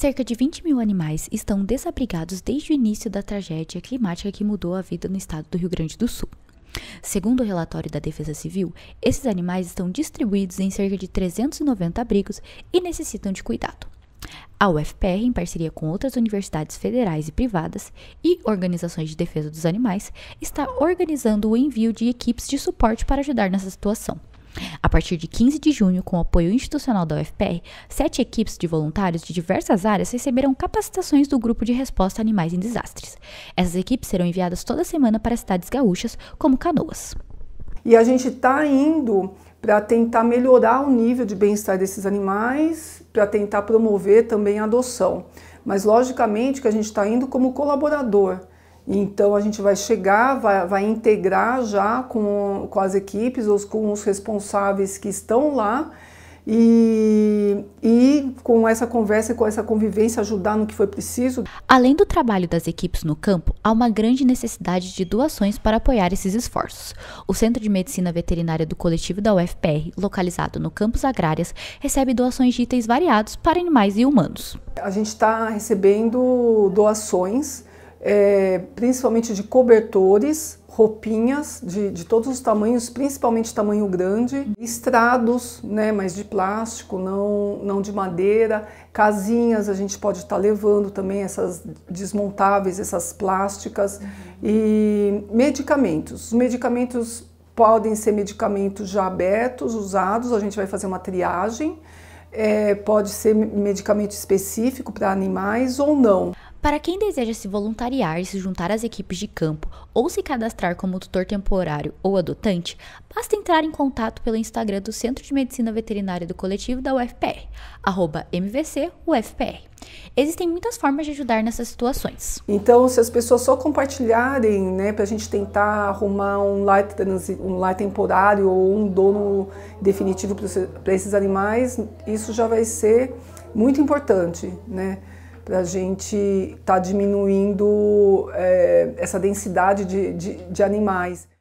Cerca de 20 mil animais estão desabrigados desde o início da tragédia climática que mudou a vida no estado do Rio Grande do Sul. Segundo o relatório da Defesa Civil, esses animais estão distribuídos em cerca de 390 abrigos e necessitam de cuidado. A UFPR, em parceria com outras universidades federais e privadas e organizações de defesa dos animais, está organizando o envio de equipes de suporte para ajudar nessa situação. A partir de 15 de junho, com o apoio institucional da UFPR, sete equipes de voluntários de diversas áreas receberão capacitações do Grupo de Resposta a Animais em Desastres. Essas equipes serão enviadas toda semana para cidades gaúchas, como Canoas. E a gente está indo para tentar melhorar o nível de bem-estar desses animais, para tentar promover também a adoção. Mas, logicamente, que a gente está indo como colaborador. Então a gente vai chegar, vai, vai integrar já com, com as equipes, os, com os responsáveis que estão lá e, e com essa conversa e com essa convivência ajudar no que foi preciso. Além do trabalho das equipes no campo, há uma grande necessidade de doações para apoiar esses esforços. O Centro de Medicina Veterinária do Coletivo da UFPR, localizado no Campus Agrárias, recebe doações de itens variados para animais e humanos. A gente está recebendo doações é, principalmente de cobertores, roupinhas de, de, todos os tamanhos, principalmente tamanho grande, estrados, né, mas de plástico, não, não de madeira, casinhas a gente pode estar tá levando também, essas desmontáveis, essas plásticas, e medicamentos. Os medicamentos podem ser medicamentos já abertos, usados, a gente vai fazer uma triagem. É, pode ser medicamento específico para animais ou não. Para quem deseja se voluntariar e se juntar às equipes de campo ou se cadastrar como tutor temporário ou adotante, basta entrar em contato pelo Instagram do Centro de Medicina Veterinária do Coletivo da UFPR, MVCUFPR. Existem muitas formas de ajudar nessas situações. Então, se as pessoas só compartilharem, né, para a gente tentar arrumar um lar, um lar temporário ou um dono definitivo para esses animais, isso já vai ser muito importante, né? da gente estar tá diminuindo é, essa densidade de, de, de animais.